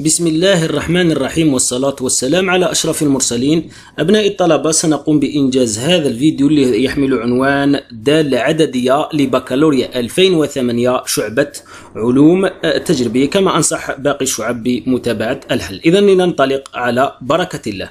بسم الله الرحمن الرحيم والصلاة والسلام على أشرف المرسلين أبناء الطلبة سنقوم بإنجاز هذا الفيديو اللي يحمل عنوان دالة عددية لبكالوريا 2008 شعبة علوم تجريبية كما أنصح باقي الشعب بمتابعة الحل إذا لننطلق على بركة الله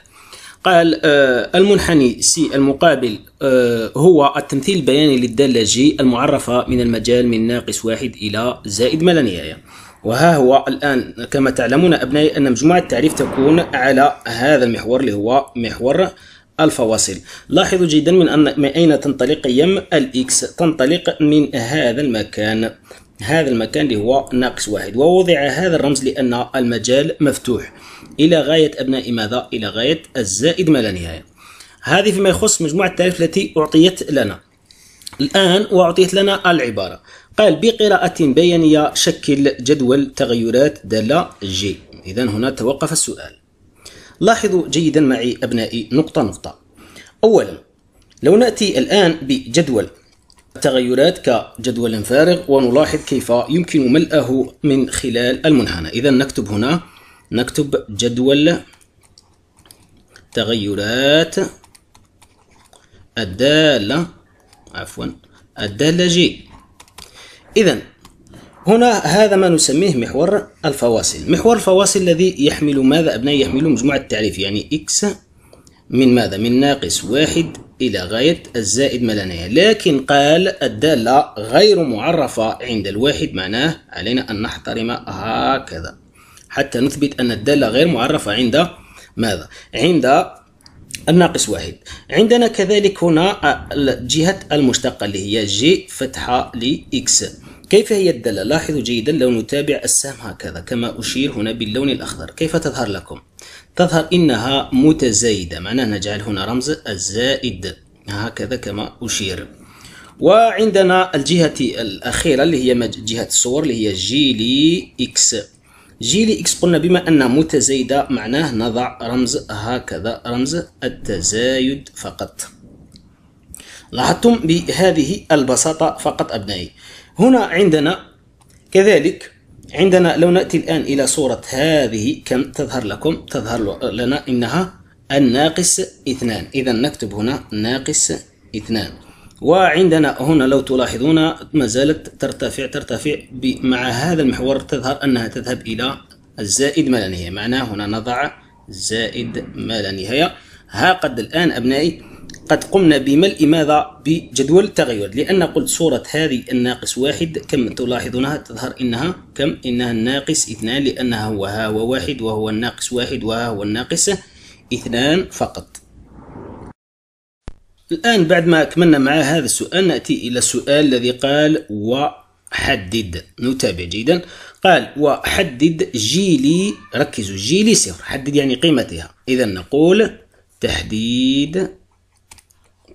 قال آه، المنحني سي المقابل آه، هو التمثيل البياني للدالة جي المعرفة من المجال من ناقص واحد إلى زائد ما لا نهاية وها هو الآن كما تعلمون أبنائي أن مجموعة التعريف تكون على هذا المحور اللي هو محور الفواصل لاحظوا جيدا من أن من أين تنطلق قيم الإكس تنطلق من هذا المكان هذا المكان اللي هو ناقص واحد ووضع هذا الرمز لأن المجال مفتوح إلى غاية أبنائي ماذا؟ إلى غاية الزائد ما لا نهاية هذه فيما يخص مجموعة التعريف التي أعطيت لنا الآن وأعطيت لنا العبارة قال بقراءة بيانية شكل جدول تغيرات دالة جي إذا هنا توقف السؤال لاحظوا جيدا معي أبنائي نقطة نقطة أولا لو نأتي الآن بجدول التغيرات كجدول فارغ ونلاحظ كيف يمكن ملأه من خلال المنحنى إذا نكتب هنا نكتب جدول تغيرات الدالة عفوا الدالة جي إذا هنا هذا ما نسميه محور الفواصل محور الفواصل الذي يحمل ماذا أبنائي يحمل مجموعة التعريف يعني إكس من ماذا من ناقص واحد إلى غاية الزائد ما لا نهاية لكن قال الدالة غير معرفة عند الواحد معناه علينا أن نحترم هكذا حتى نثبت أن الدالة غير معرفة عند ماذا عند الناقص واحد عندنا كذلك هنا جهة المشتقة اللي هي جي فتحة لإكس كيف هي الدالة؟ لاحظوا جيدا لو نتابع السهم هكذا كما أشير هنا باللون الأخضر كيف تظهر لكم؟ تظهر إنها متزايدة معناه نجعل هنا رمز الزائد هكذا كما أشير وعندنا الجهة الأخيرة اللي هي جهة الصور اللي هي جي لي إكس جيلي اكس قلنا بما ان متزايدة معناه نضع رمز هكذا رمز التزايد فقط لاحظتم بهذه البساطة فقط أبنائي هنا عندنا كذلك عندنا لو نأتي الآن إلى صورة هذه كم تظهر لكم تظهر لنا إنها الناقص اثنان إذا نكتب هنا ناقص اثنان وعندنا هنا لو تلاحظون ما زالت ترتفع ترتفع مع هذا المحور تظهر أنها تذهب إلى الزائد ما لا نهاية معناه هنا نضع زائد ما لا نهاية ها قد الآن أبنائي قد قمنا بملء ماذا بجدول التغير لأن قلت صورة هذه الناقص واحد كم تلاحظونها تظهر إنها كم إنها الناقص اثنان لأنها هو ها هو واحد وهو الناقص واحد وها هو الناقص اثنان فقط الآن بعد ما أكملنا مع هذا السؤال نأتي إلى السؤال الذي قال وحدد نتابع جيدا قال وحدد جيلي ركزوا جيلي صفر حدد يعني قيمتها إذا نقول تحديد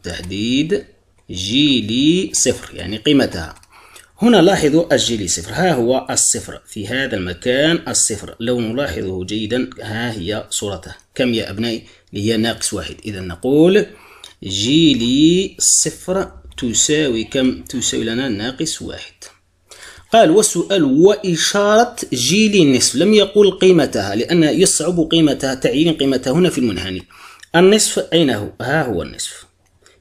تحديد جيلي صفر يعني قيمتها هنا لاحظوا الجيلي صفر ها هو الصفر في هذا المكان الصفر لو نلاحظه جيدا ها هي صورته كم يا أبنائي هي ناقص واحد إذا نقول جيلي صفر تساوي كم تساوي لنا ناقص واحد قال والسؤال وإشارة جيلي النصف لم يقول قيمتها لأن يصعب قيمتها تعيين قيمتها هنا في المنهني النصف أين هو؟ ها هو النصف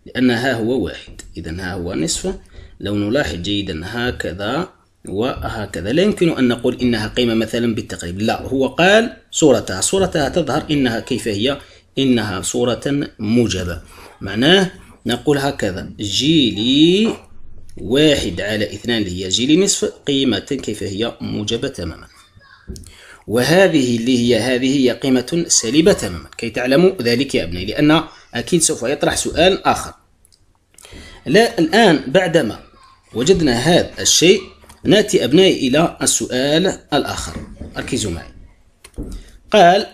لأن ها هو واحد إذا ها هو نصف لو نلاحظ جيدا هكذا وهكذا لا يمكن أن نقول إنها قيمة مثلا بالتقريب لا هو قال صورتها صورتها تظهر إنها كيف هي إنها صورة موجبة معناه نقول هكذا جيلي واحد على اثنان اللي هي جيلي نصف قيمة كيف هي موجبة تماما وهذه اللي هي هذه هي قيمة سالبة تماما كي تعلموا ذلك يا أبنائي لأن أكيد سوف يطرح سؤال آخر لا الآن بعدما وجدنا هذا الشيء نأتي أبنائي إلى السؤال الآخر ركزوا معي قال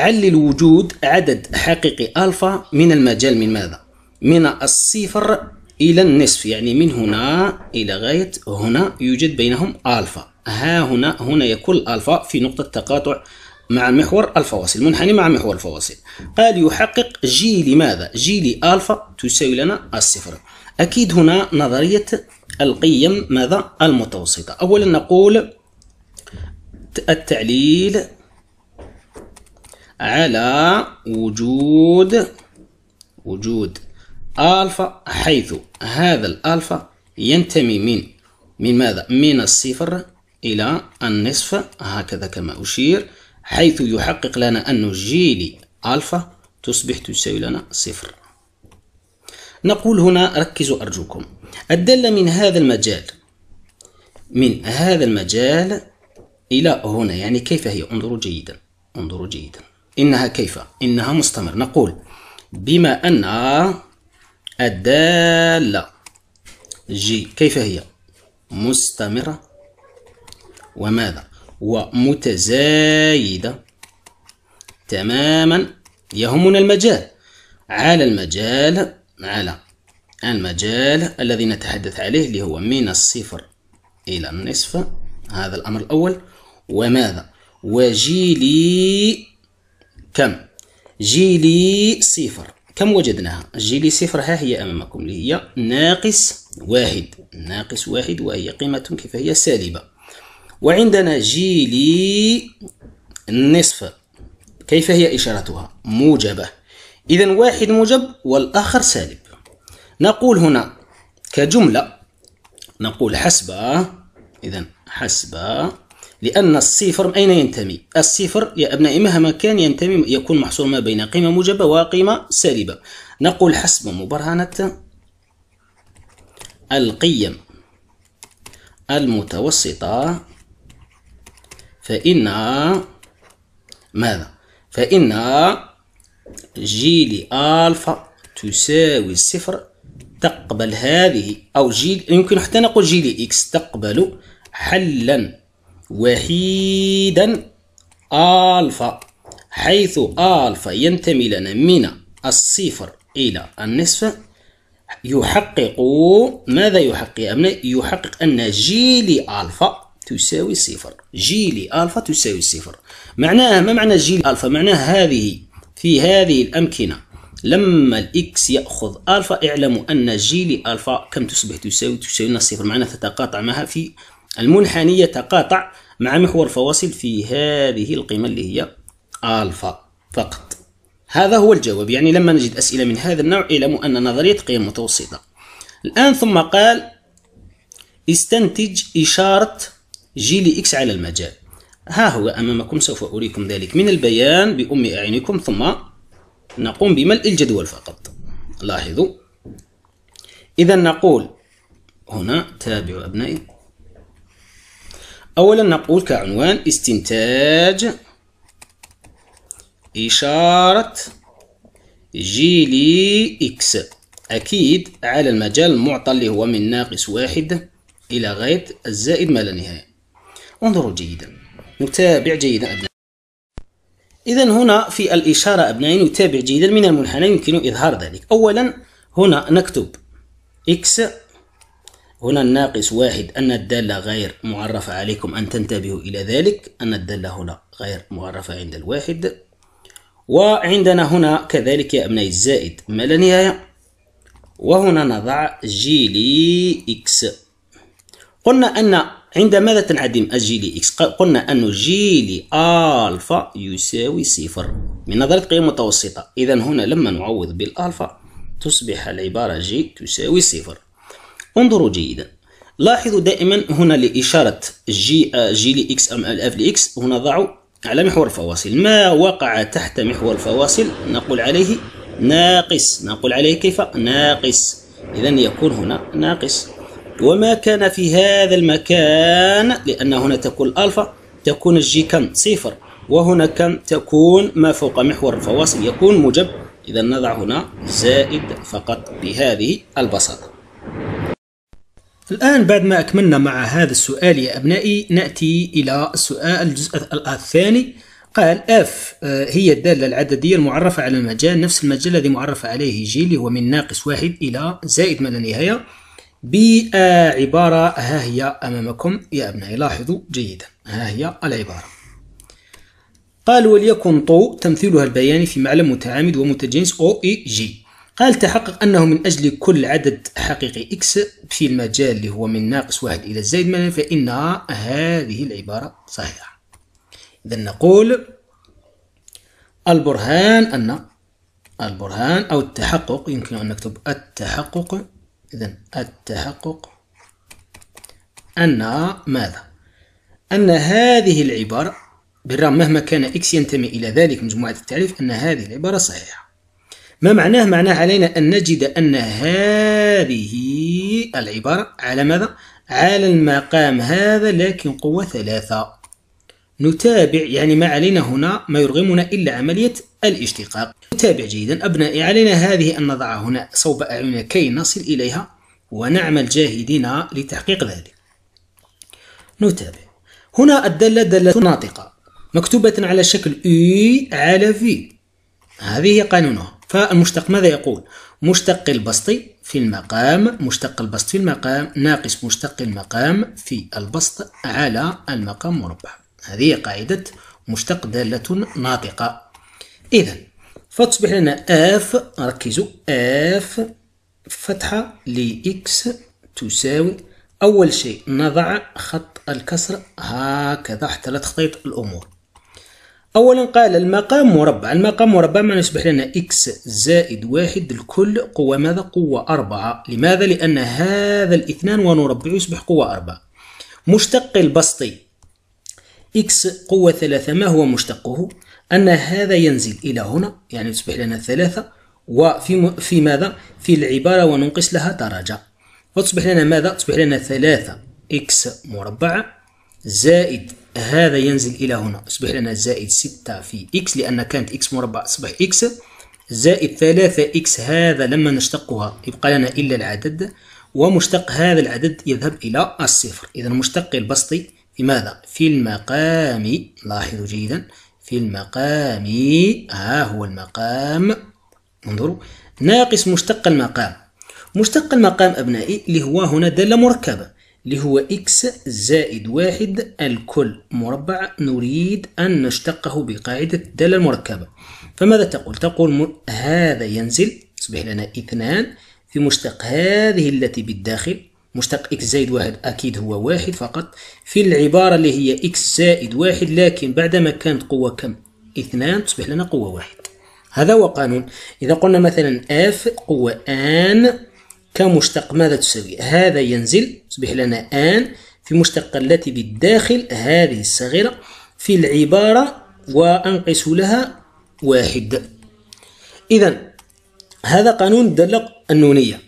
علل وجود عدد حقيقي ألفا من المجال من ماذا؟ من الصفر إلى النصف يعني من هنا إلى غاية هنا يوجد بينهم ألفا ها هنا هنا يكون الفا في نقطة تقاطع مع محور الفواصل منحني مع محور الفواصل قال يحقق جي لماذا؟ جي لألفا تساوي لنا الصفر أكيد هنا نظرية القيم ماذا؟ المتوسطة أولا نقول التعليل على وجود وجود الفا حيث هذا الالفا ينتمي من من ماذا من الصفر الى النصف هكذا كما اشير حيث يحقق لنا ان جيل الفا تصبح تساوي لنا صفر نقول هنا ركزوا ارجوكم الداله من هذا المجال من هذا المجال الى هنا يعني كيف هي انظروا جيدا انظروا جيدا إنها كيف إنها مستمر نقول بما أن الدالة جي كيف هي مستمرة وماذا ومتزايدة تماما يهمنا المجال على المجال على المجال الذي نتحدث عليه اللي هو من الصفر إلى النصف هذا الأمر الأول وماذا وجيلي كم جيلي صفر كم وجدناها جيلي صفر ها هي أمامكم اللي هي ناقص واحد ناقص واحد وهي قيمة كيف هي سالبة وعندنا جيلي النصف كيف هي إشارتها موجبة إذا واحد موجب والآخر سالب نقول هنا كجملة نقول حسب إذا حسب لأن الصفر من أين ينتمي؟ الصفر يا أبنائي مهما كان ينتمي يكون محصور ما بين قيمة موجبة وقيمة سالبة نقول حسب مبرهنة القيم المتوسطة فإن ماذا؟ فإن جي لألفا تساوي الصفر تقبل هذه أو جي يمكن حتى نقول جي لإكس تقبل حلا وحيدا ألفا حيث ألفا ينتمي لنا من الصفر إلى النصف يحقق ماذا يحقق يحقق أن جي لألفا تساوي صفر جي لألفا تساوي صفر معناها ما معنى جي لألفا معناها هذه في هذه الأمكنة لما الإكس يأخذ ألفا اعلموا أن جي لألفا كم تصبح تساوي تساوي صفر معناها تتقاطع معها في المنحني يتقاطع مع محور فواصل في هذه القيمة اللي هي ألفا فقط هذا هو الجواب يعني لما نجد أسئلة من هذا النوع اعلموا أن نظرية قيم متوسطة الآن ثم قال استنتج إشارة جي لإكس على المجال ها هو أمامكم سوف أريكم ذلك من البيان بأم أعينكم ثم نقوم بملء الجدول فقط لاحظوا إذا نقول هنا تابعوا أبنائي أولا نقول كعنوان استنتاج إشارة جيلي إكس أكيد على المجال المعطى اللي هو من ناقص واحد إلى غاية الزائد ما لا نهاية انظروا جيدا نتابع جيدا أبنائي إذا هنا في الإشارة أبنائي نتابع جيدا من المنحنى يمكن إظهار ذلك أولا هنا نكتب إكس هنا الناقص واحد أن الدالة غير معرفة عليكم أن تنتبهوا إلى ذلك أن الدالة هنا غير معرفة عند الواحد وعندنا هنا كذلك يا أبنائي الزائد ما لا نهاية وهنا نضع جيلي إكس قلنا أن عند ماذا تنعدم الجي إكس قلنا أن جيلي ألفا يساوي صفر من نظرية قيم متوسطة إذا هنا لما نعوض بالألفا تصبح العبارة جي تساوي صفر انظروا جيدا لاحظوا دائما هنا لإشارة جي جي آه، لإكس أم الأف لإكس هنا ضعوا على محور الفواصل ما وقع تحت محور الفواصل نقول عليه ناقص نقول عليه كيف ناقص إذا يكون هنا ناقص وما كان في هذا المكان لأن هنا تكون الألفا تكون الجي كم صفر وهنا كم تكون ما فوق محور الفواصل يكون موجب إذا نضع هنا زائد فقط بهذه البساطة الآن بعد ما أكملنا مع هذا السؤال يا أبنائي نأتي إلى السؤال الجزء الثاني قال F آه، هي الدالة العددية المعرفة على المجال نفس المجال الذي معرف عليه G اللي هو من ناقص واحد إلى زائد ما لا نهاية ب آه، عبارة ها هي أمامكم يا أبنائي لاحظوا جيدا ها هي العبارة قال وليكن طو تمثيلها البياني في معلم متعامد ومتجنس أو إي جي قال تحقق أنه من أجل كل عدد حقيقي X في المجال اللي هو من ناقص واحد إلى زائد ما فإن هذه العبارة صحيحة إذا نقول البرهان أن البرهان أو التحقق يمكن أن نكتب التحقق إذا التحقق أن ماذا؟ أن هذه العبارة بالرغم مهما كان إكس ينتمي إلى ذلك مجموعة التعريف أن هذه العبارة صحيحة ما معناه معناه علينا أن نجد أن هذه العبارة على ماذا؟ على المقام هذا لكن قوة ثلاثة نتابع يعني ما علينا هنا ما يرغمنا إلا عملية الاشتقاق نتابع جيدا أبنائي علينا هذه أن نضعها هنا صوب أعيننا يعني كي نصل إليها ونعمل جاهدين لتحقيق ذلك نتابع هنا الدالة دالة ناطقة مكتوبة على شكل إي e على في هذه قانونها فالمشتق ماذا يقول مشتق البسط في المقام مشتق البسط في المقام ناقص مشتق المقام في البسط على المقام مربع هذه قاعدة مشتق دالة ناطقة إذا فتصبح لنا اف ركزوا اف فتحة لإكس تساوي أول شيء نضع خط الكسر هكذا حتى لا تخطيط الأمور أولا قال المقام مربع المقام مربع ما يصبح لنا اكس زائد واحد الكل قوة ماذا قوة أربعة لماذا لأن هذا الاثنان ونربع يصبح قوة أربعة مشتق البسطي اكس قوة ثلاثة ما هو مشتقه أن هذا ينزل إلى هنا يعني يصبح لنا ثلاثة وفي في ماذا في العبارة وننقص لها درجة فتصبح لنا ماذا تصبح لنا ثلاثة اكس مربع زائد هذا ينزل إلى هنا أصبح لنا زائد ستة في إكس لأن كانت إكس مربع أصبح إكس زائد ثلاثة إكس هذا لما نشتقها يبقى لنا إلا العدد ومشتق هذا العدد يذهب إلى الصفر إذا مشتق البسطي في ماذا؟ في المقام لاحظوا جيدا في المقام ها هو المقام انظروا ناقص مشتق المقام مشتق المقام أبنائي اللي هو هنا دالة مركبة اللي هو إكس زائد واحد الكل مربع نريد أن نشتقه بقاعدة الدالة المركبة فماذا تقول؟ تقول هذا ينزل يصبح لنا اثنان في مشتق هذه التي بالداخل مشتق إكس زائد واحد أكيد هو واحد فقط في العبارة اللي هي إكس زائد واحد لكن بعدما كانت قوة كم؟ اثنان تصبح لنا قوة واحد هذا هو قانون إذا قلنا مثلا اف قوة ان كمشتق ماذا تساوي هذا ينزل تصبح لنا آن في مشتق التي بالداخل هذه الصغيرة في العبارة وأنقص لها واحد إذا هذا قانون الدالة النونية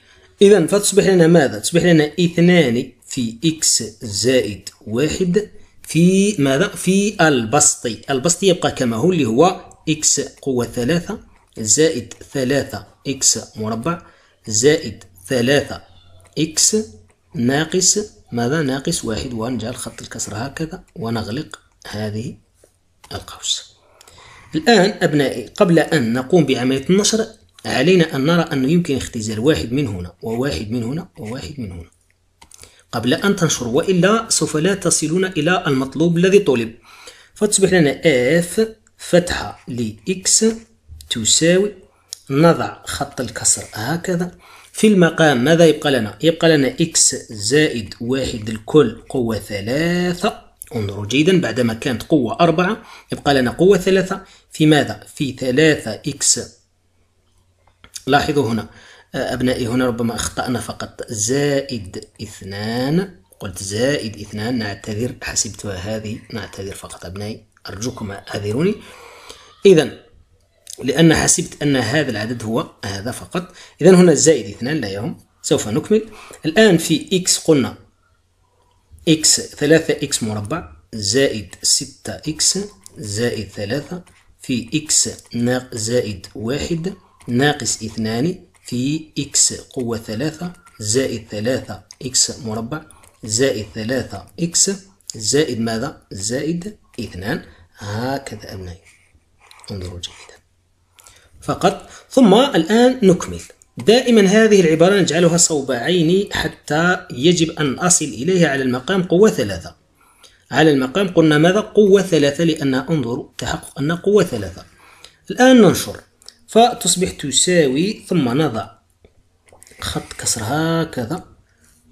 إذا فتصبح لنا ماذا؟ تصبح لنا اثنان في إكس زائد واحد في ماذا؟ في البسطي البسطي يبقى كما هو اللي هو إكس قوة ثلاثة زائد ثلاثة إكس مربع زائد ثلاثة إكس ناقص ماذا ناقص واحد ونجعل خط الكسر هكذا ونغلق هذه القوس الآن أبنائي قبل أن نقوم بعملية النشر علينا أن نرى أنه يمكن اختزال واحد من هنا وواحد من هنا وواحد من هنا قبل أن تنشر وإلا سوف لا تصلون إلى المطلوب الذي طلب فتصبح لنا F فتحة لإكس X تساوي نضع خط الكسر هكذا في المقام ماذا يبقى لنا يبقى لنا إكس زائد واحد الكل قوة ثلاثة انظروا جيدا بعدما كانت قوة أربعة يبقى لنا قوة ثلاثة في ماذا؟ في ثلاثة إكس لاحظوا هنا آه، أبنائي هنا ربما أخطأنا فقط زائد اثنان قلت زائد اثنان نعتذر حسبتها هذه نعتذر فقط أبنائي أرجوكم اعذروني إذا لأن حسبت أن هذا العدد هو هذا فقط إذا هنا زائد اثنان لا يهم سوف نكمل الآن في x قلنا x 3x مربع زائد 6x زائد 3 في x ناق زائد 1 ناقص 2 في x قوة 3 زائد 3x مربع زائد 3x زائد ماذا؟ زائد 2 هكذا أبنائي انظروا جيدا فقط ثم الآن نكمل دائما هذه العبارة نجعلها صوب عيني حتى يجب أن أصل إليها على المقام قوة ثلاثة على المقام قلنا ماذا قوة ثلاثة لأن أنظر تحقق أن قوة ثلاثة الآن ننشر فتصبح تساوي ثم نضع خط كسر هكذا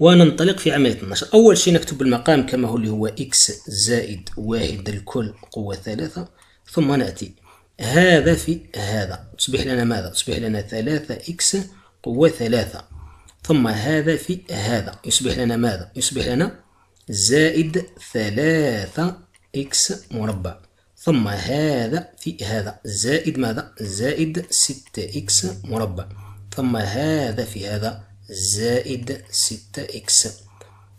وننطلق في عملية النشر أول شيء نكتب المقام كما هو اللي هو إكس زائد واحد الكل قوة ثلاثة ثم نأتي هذا في هذا تصبح لنا ماذا؟ تصبح لنا ثلاثة إكس قوة ثلاثة ثم هذا في هذا يصبح لنا ماذا؟ يصبح لنا زائد ثلاثة إكس مربع ثم هذا في هذا زائد ماذا؟ زائد ستة إكس مربع ثم هذا في هذا زائد ستة إكس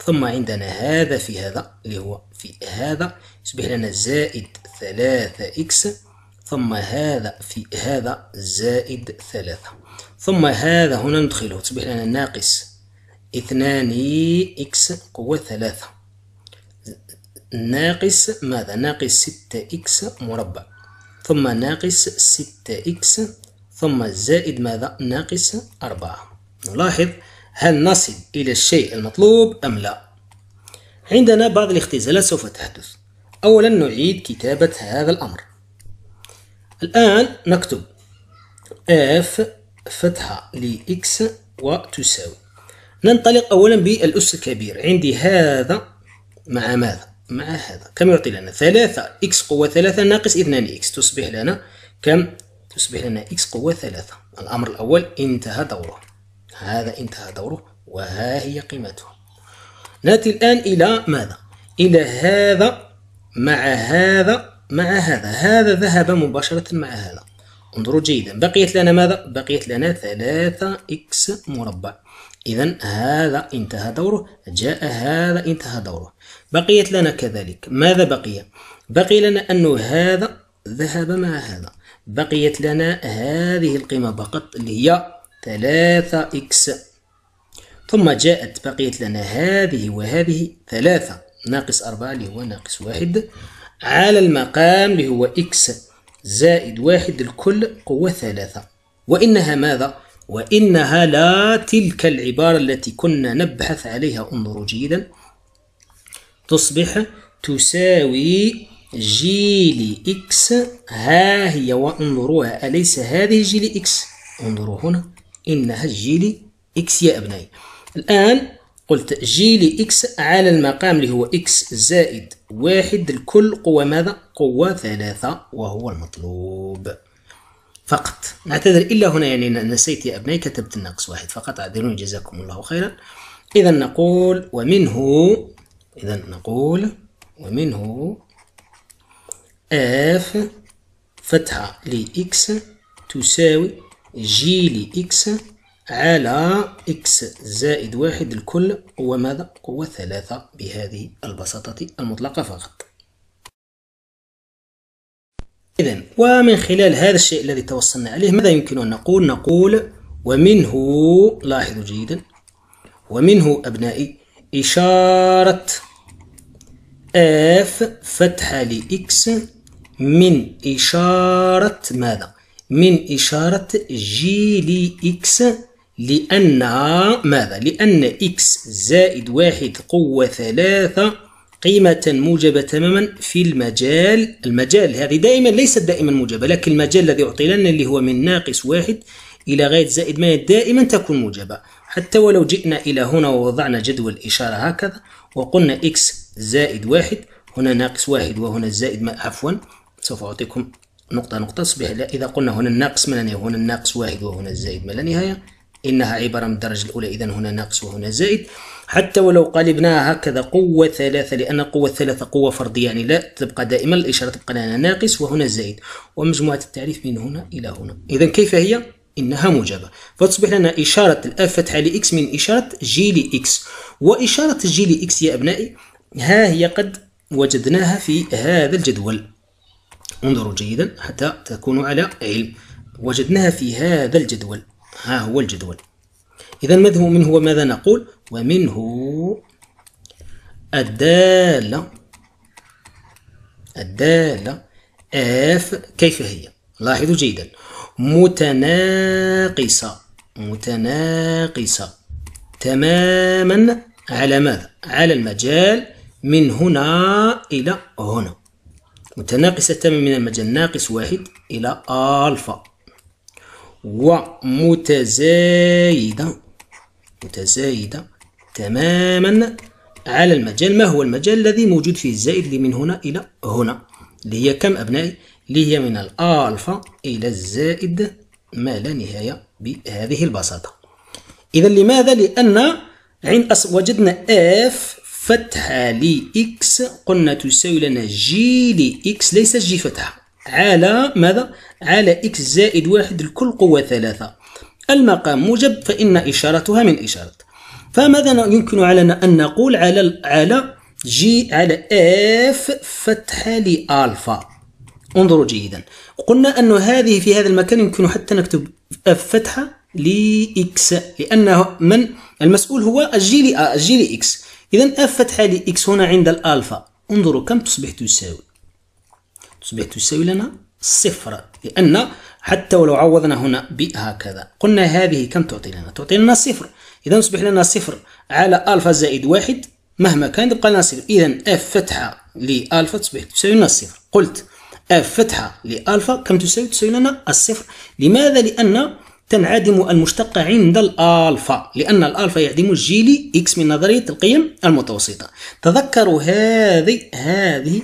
ثم عندنا هذا في هذا اللي هو في هذا يصبح لنا زائد ثلاثة إكس ثم هذا في هذا زائد ثلاثة ثم هذا هنا ندخله تصبح لنا ناقص اثنان إكس قوة ثلاثة ناقص ماذا ناقص ستة إكس مربع ثم ناقص ستة إكس ثم زائد ماذا ناقص أربعة نلاحظ هل نصل إلى الشيء المطلوب أم لا عندنا بعض الاختزالات سوف تحدث أولا نعيد كتابة هذا الأمر الآن نكتب f فتحة لx وتساوي ننطلق أولا بالأس الكبير عندي هذا مع ماذا؟ مع هذا كم يعطي لنا ثلاثة x قوة ثلاثة ناقص 2x تصبح لنا كم؟ تصبح لنا x قوة ثلاثة الأمر الأول انتهى دوره هذا انتهى دوره وها هي قيمته نأتي الآن إلى ماذا؟ إلى هذا مع هذا مع هذا هذا ذهب مباشرة مع هذا انظروا جيدا بقيت لنا ماذا؟ بقيت لنا ثلاثة إكس مربع إذا هذا انتهى دوره جاء هذا انتهى دوره بقيت لنا كذلك ماذا بقي؟ بقي لنا أن هذا ذهب مع هذا بقيت لنا هذه القيمة فقط اللي هي ثلاثة إكس ثم جاءت بقيت لنا هذه وهذه ثلاثة ناقص أربعة اللي هو ناقص واحد على المقام اللي هو إكس زائد واحد الكل قوة ثلاثة وإنها ماذا؟ وإنها لا تلك العبارة التي كنا نبحث عليها انظروا جيدا تصبح تساوي جيلي إكس ها هي وانظروها أليس هذه جيلي إكس؟ انظروا هنا إنها جيلي إكس يا أبنائي الآن قلت جي لإكس على المقام اللي هو إكس زائد واحد الكل قوة ماذا؟ قوة ثلاثة وهو المطلوب فقط نعتذر إلا هنا يعني نسيت يا أبنائي كتبت الناقص واحد فقط اعذروني جزاكم الله خيرا إذا نقول ومنه إذا نقول ومنه اف فتحة لإكس تساوي جي لإكس على إكس زائد واحد الكل هو ماذا؟ هو ثلاثة بهذه البساطة المطلقة فقط إذا ومن خلال هذا الشيء الذي توصلنا عليه ماذا يمكن أن نقول؟ نقول ومنه لاحظوا جيدا ومنه أبنائي إشارة اف فتحة لإكس من إشارة ماذا؟ من إشارة جي لإكس لأن ماذا؟ لأن إكس زائد واحد قوة ثلاثة قيمة موجبة تماما في المجال المجال هذه دائما ليست دائما موجبة لكن المجال الذي أعطي لنا اللي هو من ناقص واحد إلى غاية زائد ما دائما تكون موجبة حتى ولو جئنا إلى هنا ووضعنا جدول إشارة هكذا وقلنا إكس زائد واحد هنا ناقص واحد وهنا زائد ما عفوا سوف أعطيكم نقطة نقطة تصبح إذا قلنا هنا الناقص ما لا نهاية وهنا الناقص واحد وهنا الزائد ما لا نهاية إنها عبارة من الدرجة الأولى إذا هنا ناقص وهنا زائد حتى ولو قلبناها هكذا قوة ثلاثة لأن قوة ثلاثة قوة فردية يعني لا تبقى دائما الإشارة تبقى لنا ناقص وهنا زائد ومجموعة التعريف من هنا إلى هنا إذا كيف هي؟ إنها موجبة فتصبح لنا إشارة الأف فتحة لإكس من إشارة جي لإكس وإشارة جي لإكس يا أبنائي ها هي قد وجدناها في هذا الجدول انظروا جيدا حتى تكونوا على علم وجدناها في هذا الجدول ها هو الجدول إذا منه منه ماذا نقول ومنه الدالة الدالة اف كيف هي لاحظوا جيدا متناقصة متناقصة تماما على ماذا على المجال من هنا إلى هنا متناقصة تماما من المجال ناقص واحد إلى ألفا ومتزايدة متزايدة تماما على المجال ما هو المجال الذي موجود فيه الزائد اللي من هنا إلى هنا اللي هي كم أبنائي اللي هي من الألفا إلى الزائد ما لا نهاية بهذه البساطة إذا لماذا؟ لأن عند أص... وجدنا اف فتحة لإكس قلنا تساوي لنا جي لإكس ليس جي فتحة على ماذا؟ على إكس زائد واحد الكل قوة ثلاثة المقام موجب فإن إشارتها من إشارة فماذا يمكن علينا أن نقول على على جي على اف فتحة لألفا انظروا جيدا قلنا أن هذه في هذا المكان يمكن حتى نكتب اف فتحة لإكس لأنه من المسؤول هو ل لإكس إذا اف فتحة لإكس هنا عند الألفا انظروا كم تصبح تساوي أصبحت تساوي لنا صفر لأن حتى ولو عوضنا هنا بهكذا قلنا هذه كم تعطي لنا؟ تعطي لنا صفر إذا تصبح لنا صفر على ألفا زائد واحد مهما كان يبقى لنا صفر إذا اف فتحة لألفا تصبح تساوي لنا الصفر قلت اف فتحة لألفا كم تساوي؟ تساوي لنا الصفر لماذا؟ لأن تنعدم المشتقة عند الألفا لأن الألفا يعدم جيلي إكس من نظرية القيم المتوسطة تذكروا هذه هذه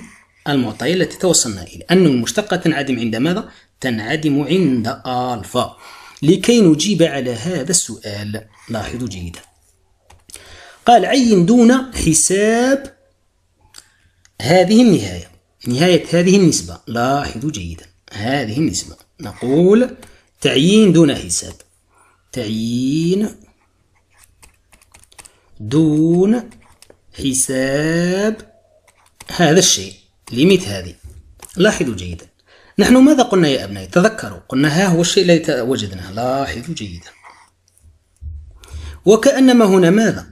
المعطية التي توصلنا إلى أن المشتقة تنعدم عند ماذا؟ تنعدم عند ألفا لكي نجيب على هذا السؤال لاحظوا جيدا قال عين دون حساب هذه النهاية نهاية هذه النسبة لاحظوا جيدا هذه النسبة نقول تعيين دون حساب تعيين دون حساب هذا الشيء ليميت هذه لاحظوا جيدا نحن ماذا قلنا يا أبنائي تذكروا قلنا ها هو الشيء الذي وجدناه لاحظوا جيدا وكأنما هنا ماذا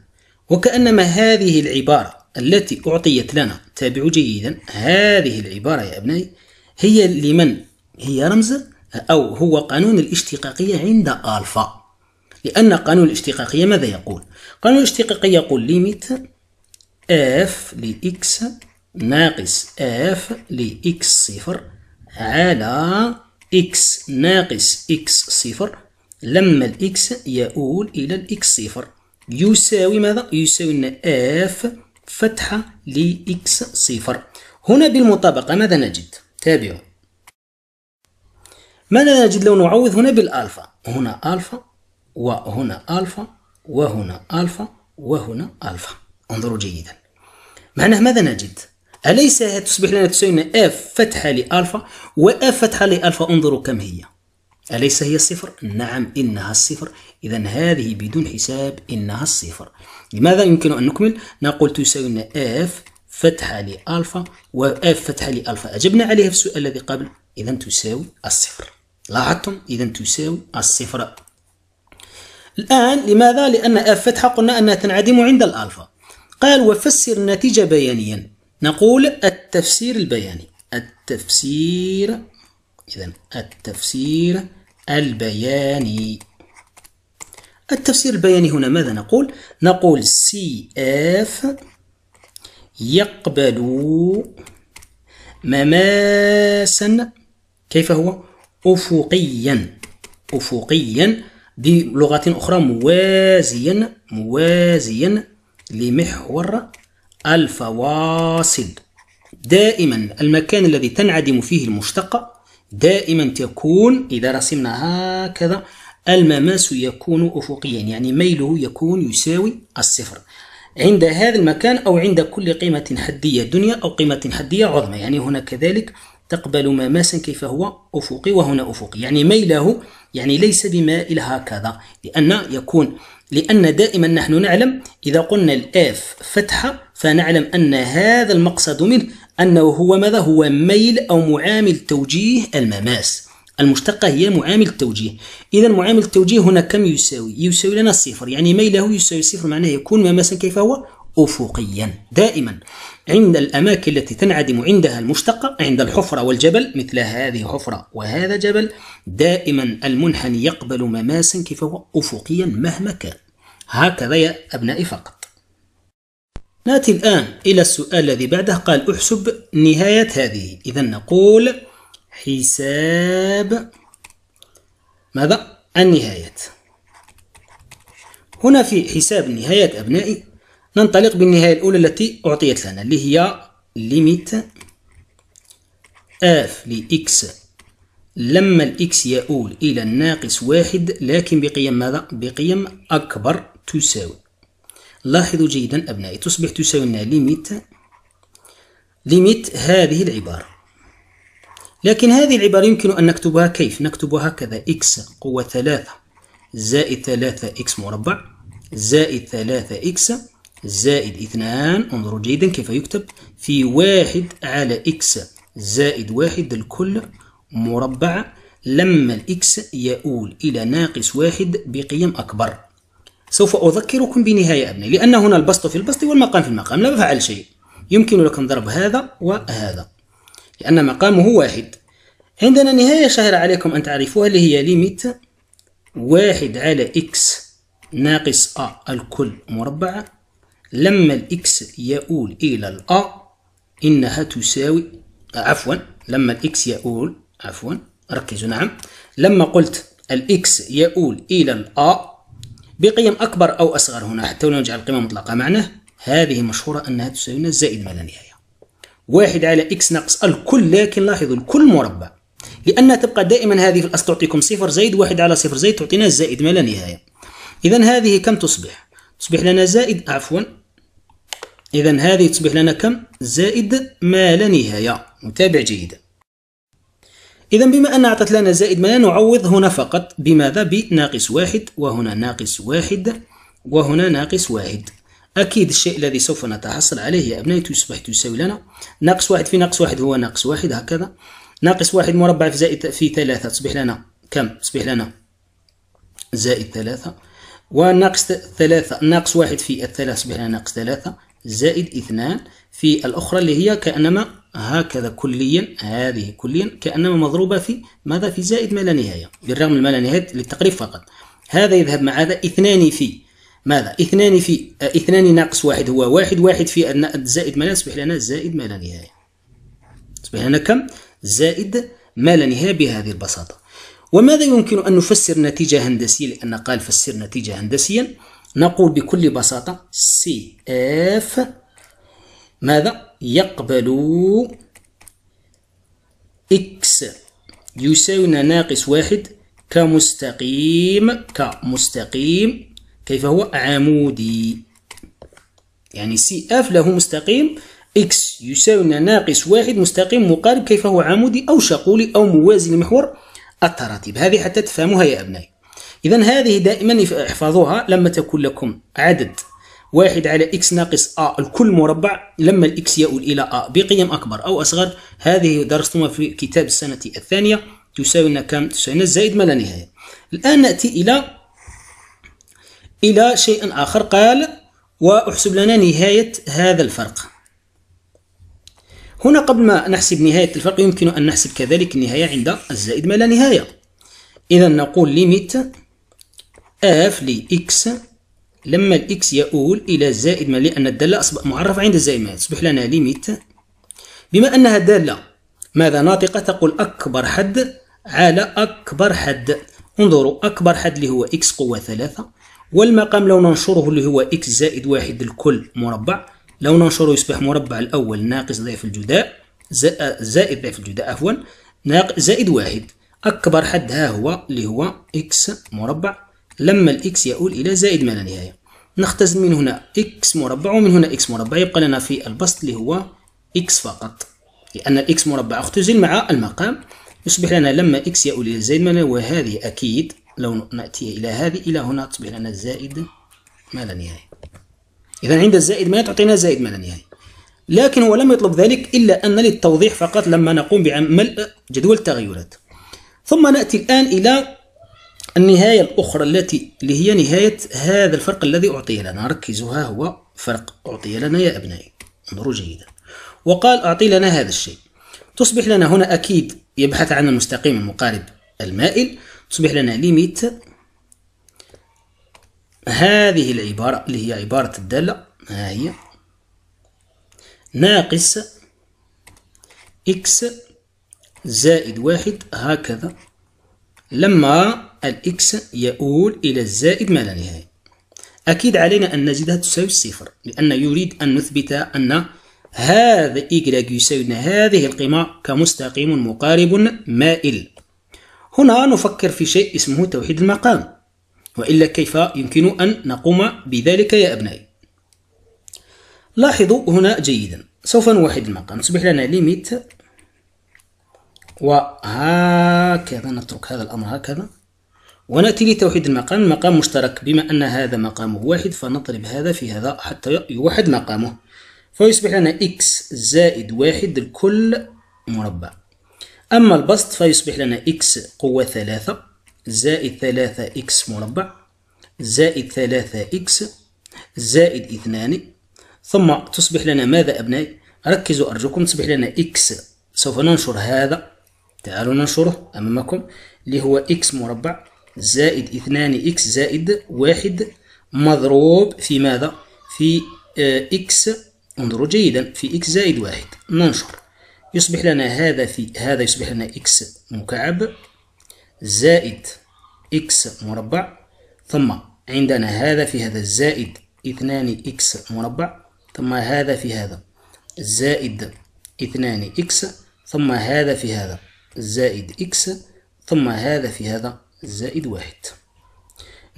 وكأنما هذه العبارة التي أعطيت لنا تابعوا جيدا هذه العبارة يا أبنائي هي لمن هي رمز أو هو قانون الاشتقاقية عند ألفا لأن قانون الاشتقاقية ماذا يقول؟ قانون الاشتقاقية يقول ليميت اف لإكس ناقص اف لإكس صفر على إكس ناقص إكس صفر لما الإكس يؤول إلى الإكس صفر يساوي ماذا؟ يساوي لنا اف فتحة لإكس صفر هنا بالمطابقة ماذا نجد؟ تابعوا ماذا نجد لو نعوض هنا بالألفا؟ هنا ألفا وهنا ألفا وهنا ألفا وهنا ألفا انظروا جيدا معناه ماذا نجد؟ أليس تصبح لنا تساوي اف فتحة لألفا وإف فتحة لألفا انظروا كم هي أليس هي الصفر؟ نعم إنها الصفر إذا هذه بدون حساب إنها الصفر لماذا يمكن أن نكمل؟ نقول تساوي لنا اف فتحة لألفا وإف فتحة لألفا أجبنا عليها في السؤال الذي قبل إذا تساوي الصفر لاحظتم إذا تساوي الصفر الآن لماذا؟ لأن اف فتحة قلنا أنها تنعدم عند الألفا قال وفسر النتيجة بيانيا نقول التفسير البياني التفسير إذا التفسير البياني التفسير البياني هنا ماذا نقول؟ نقول سي اف يقبل مماسا كيف هو؟ أفقيا أفقيا بلغة أخرى موازيا موازيا لمحور الفواصل دائما المكان الذي تنعدم فيه المشتقة دائما تكون إذا رسمنا هكذا المماس يكون أفقيا يعني ميله يكون يساوي الصفر عند هذا المكان أو عند كل قيمة حدية دنيا أو قيمة حدية عظمى يعني هنا كذلك تقبل مماسا كيف هو أفقي وهنا أفقي يعني ميله يعني ليس بمائل هكذا لأن يكون لأن دائما نحن نعلم إذا قلنا الآف فتحة فنعلم أن هذا المقصد منه أنه هو ماذا هو ميل أو معامل توجيه المماس المشتقة هي معامل التوجيه إذا معامل التوجيه هنا كم يساوي يساوي لنا الصفر يعني ميله يساوي صفر معناه يكون مماسا كيف هو أفقيا دائما عند الأماكن التي تنعدم عندها المشتقة عند الحفرة والجبل مثل هذه حفرة وهذا جبل دائما المنحني يقبل مماسا كيف هو أفقيا مهما كان هكذا يا أبنائي فقط نأتي الآن إلى السؤال الذي بعده قال احسب نهاية هذه إذا نقول حساب ماذا؟ النهايات هنا في حساب نهاية أبنائي ننطلق بالنهاية الأولى التي أعطيت لنا اللي هي limit f لx لما الإكس يؤول إلى الناقص واحد لكن بقيم ماذا؟ بقيم أكبر تساوي لاحظوا جيدا أبنائي تصبح تساوي لنا ليميت ليميت هذه العبارة لكن هذه العبارة يمكن أن نكتبها كيف؟ نكتبها هكذا x قوة 3 زائد 3 x مربع زائد 3 x زائد 2 انظروا جيدا كيف يكتب في واحد على x زائد واحد الكل مربع لما الإكس يؤول إلى ناقص واحد بقيم أكبر سوف أذكركم بنهاية أبنائي لأن هنا البسط في البسط والمقام في المقام لا بفعل شيء يمكن لكم ضرب هذا وهذا لأن مقامه واحد عندنا نهاية شهرة عليكم أن تعرفوها اللي هي ليميت واحد على إكس ناقص أ الكل مربع لما الإكس يؤول إلى الأ إنها تساوي عفوا لما الإكس يؤول عفوا ركزوا نعم لما قلت الإكس يؤول إلى الأ بقيم أكبر أو أصغر هنا حتى لو نجعل القيمة مطلقة معناه هذه مشهورة أنها تساوي لنا زائد ما لا نهاية واحد على إكس ناقص الكل لكن لاحظوا الكل مربع لأنها تبقى دائما هذه في الأصل تعطيكم صفر زائد واحد على صفر زائد تعطينا زائد ما لا نهاية إذا هذه كم تصبح؟ تصبح لنا زائد عفوا إذا هذه تصبح لنا كم؟ زائد ما لا نهاية نتابع جيدا إذا بما أن أعطت لنا زائد ما نعوض هنا فقط بماذا؟ بناقص واحد وهنا ناقص واحد وهنا ناقص واحد أكيد الشيء الذي سوف نتحصل عليه يا أبنائي تصبح تساوي لنا ناقص واحد في ناقص واحد هو ناقص واحد هكذا ناقص واحد مربع في زائد في ثلاثة تصبح لنا كم؟ تصبح لنا زائد ثلاثة وناقص ثلاثة ناقص واحد في الثلاثة تصبح لنا ناقص ثلاثة زائد اثنان في الأخرى اللي هي كأنما هكذا كليا هذه كليا كأنما مضروبة في ماذا في زائد ما لا نهاية بالرغم من ما لا نهاية للتقريب فقط هذا يذهب مع هذا اثنان في ماذا اثنان في آه، اثنان ناقص واحد هو واحد واحد في ان زائد ما لا يصبح لنا زائد ما لا نهاية يصبح لنا كم زائد ما لا نهاية بهذه البساطة وماذا يمكن أن نفسر نتيجة هندسية لأن قال فسر نتيجة هندسيا نقول بكل بساطة سي اف ماذا يقبل إكس يساوينا ناقص واحد كمستقيم كمستقيم كيف هو عمودي يعني سي اف له مستقيم اكس يساوينا ناقص واحد مستقيم مقارب كيف هو عمودي او شقولي او موازي لمحور التراتيب هذه حتى تفهموها يا ابنائي اذا هذه دائما احفظوها لما تكون لكم عدد واحد على إكس ناقص أ الكل مربع لما الإكس يؤول إلى أ بقيم أكبر أو أصغر هذه درستما في كتاب السنة الثانية تساوي لنا كم؟ تساوي لنا الزائد ما لا نهاية الآن نأتي إلى إلى شيء آخر قال وأحسب لنا نهاية هذا الفرق هنا قبل ما نحسب نهاية الفرق يمكن أن نحسب كذلك النهاية عند الزائد ما لا نهاية إذا نقول ليميت f لإكس لما الإكس يؤول إلى زائد ما لأن الدالة أصبح معرف عند الزائد ما تصبح لنا ليميت بما أنها دالة ماذا ناطقة تقول أكبر حد على أكبر حد انظروا أكبر حد اللي هو إكس قوة ثلاثة والمقام لو ننشره اللي هو إكس زائد واحد الكل مربع لو ننشره يصبح مربع الأول ناقص ضعف الجداء زائد ضعف الجداء عفوا زائد واحد أكبر حد ها هو اللي هو إكس مربع لما الإكس يؤول إلى زائد ما لا نهاية نختزل من هنا x مربع ومن هنا x مربع يبقى لنا في البسط اللي هو x فقط لأن x مربع اختزل مع المقام يصبح لنا لما إكس يؤول إلى زائد ما وهذه أكيد لو نأتي إلى هذه إلى هنا تصبح لنا زائد ما لا نهاية إذا عند الزائد ما تعطينا زائد ما لا نهاية لكن هو لم يطلب ذلك إلا أن للتوضيح فقط لما نقوم بملء جدول التغيرات ثم نأتي الآن إلى النهاية الأخرى التي اللي هي نهاية هذا الفرق الذي أعطي لنا ركزوا ها هو فرق أعطي لنا يا أبنائي انظروا جيدا وقال أعطي لنا هذا الشيء تصبح لنا هنا أكيد يبحث عن المستقيم المقارب المائل تصبح لنا ليميت هذه العبارة اللي هي عبارة الدالة ها هي ناقص إكس زائد واحد هكذا لما الإكس يؤول إلى الزائد ما لا نهاية أكيد علينا أن نجدها تساوي الصفر لأن يريد أن نثبت أن هذا إيكلاك يساوي هذه القيمة كمستقيم مقارب مائل هنا نفكر في شيء اسمه توحيد المقام وإلا كيف يمكن أن نقوم بذلك يا أبنائي لاحظوا هنا جيدا سوف نوحد المقام تصبح لنا ليميت وهكذا نترك هذا الأمر هكذا ونأتي لتوحيد المقام مقام مشترك بما أن هذا مقامه واحد فنضرب هذا في هذا حتى يوحد مقامه فيصبح لنا اكس زائد واحد الكل مربع أما البسط فيصبح لنا اكس قوة ثلاثة زائد ثلاثة اكس مربع زائد ثلاثة اكس زائد اثنان ثم تصبح لنا ماذا أبنائي ركزوا أرجوكم تصبح لنا اكس سوف ننشر هذا تعالوا ننشره أمامكم اللي هو اكس مربع زائد اثنان إكس زائد واحد مضروب في ماذا؟ في آه، إكس انظروا جيدا في إكس زائد واحد ننشر يصبح لنا هذا في هذا يصبح لنا إكس مكعب زائد إكس مربع ثم عندنا هذا في هذا زائد اثنان إكس مربع ثم هذا في هذا زائد اثنان إكس ثم هذا في هذا زائد إكس ثم هذا في هذا زائد واحد